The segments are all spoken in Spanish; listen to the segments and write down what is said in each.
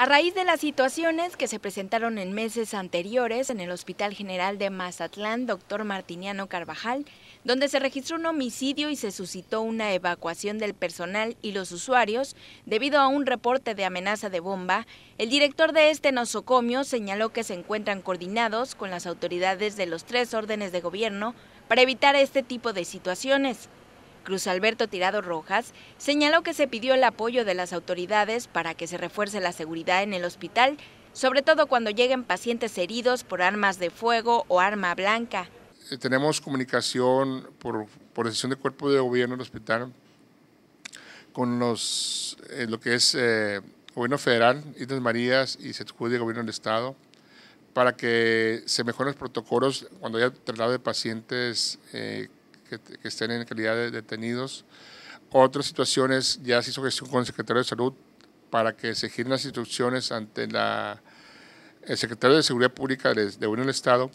A raíz de las situaciones que se presentaron en meses anteriores en el Hospital General de Mazatlán, doctor Martiniano Carvajal, donde se registró un homicidio y se suscitó una evacuación del personal y los usuarios debido a un reporte de amenaza de bomba, el director de este nosocomio señaló que se encuentran coordinados con las autoridades de los tres órdenes de gobierno para evitar este tipo de situaciones. Cruz Alberto Tirado Rojas, señaló que se pidió el apoyo de las autoridades para que se refuerce la seguridad en el hospital, sobre todo cuando lleguen pacientes heridos por armas de fuego o arma blanca. Eh, tenemos comunicación por, decisión de cuerpo de gobierno del hospital con los, eh, lo que es eh, gobierno federal, Islas Marías y Setjud de gobierno del estado para que se mejoren los protocolos cuando haya traslado de pacientes que, estén en calidad de detenidos. Otras situaciones ya se hizo gestión con el secretario de Salud para que se las instrucciones ante la, el secretario de Seguridad Pública de, Unión del Estado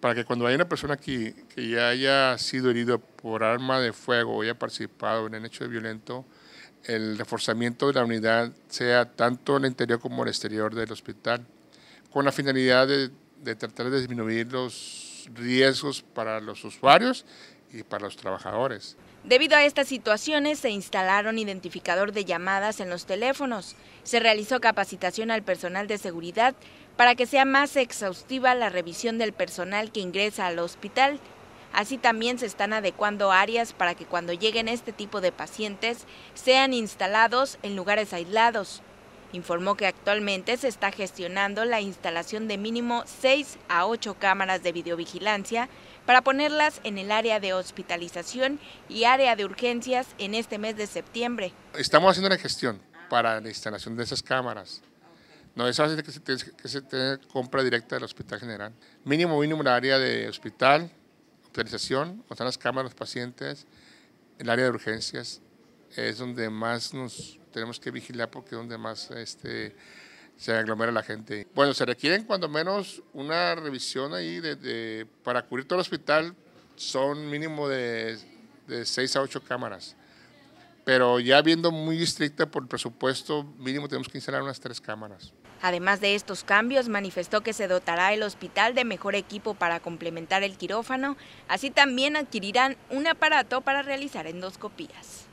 para que cuando haya una persona aquí que ya haya sido herido por arma de fuego o haya participado en el hecho de violento, el reforzamiento de la unidad sea tanto en el interior como en el exterior del hospital, con la finalidad de, de tratar de disminuir los riesgos para los usuarios y para los trabajadores. Debido a estas situaciones se instalaron identificador de llamadas en los teléfonos, se realizó capacitación al personal de seguridad para que sea más exhaustiva la revisión del personal que ingresa al hospital. Así también se están adecuando áreas para que cuando lleguen este tipo de pacientes sean instalados en lugares aislados. Informó que actualmente se está gestionando la instalación de mínimo 6 a 8 cámaras de videovigilancia para ponerlas en el área de hospitalización y área de urgencias en este mes de septiembre. Estamos haciendo una gestión para la instalación de esas cámaras. No es que se, tenga compra directa del Hospital General. Mínimo, mínimo, el área de hospital, hospitalización, donde están las cámaras, los pacientes, el área de urgencias, es donde más nos tenemos que vigilar porque es donde más este, se aglomera la gente. Bueno, se requieren cuando menos una revisión ahí para cubrir todo el hospital, son mínimo de, de 6 a 8 cámaras. Pero ya viendo muy estricta por el presupuesto, mínimo tenemos que instalar unas 3 cámaras. Además de estos cambios, manifestó que se dotará el hospital de mejor equipo para complementar el quirófano, así también adquirirán un aparato para realizar endoscopías.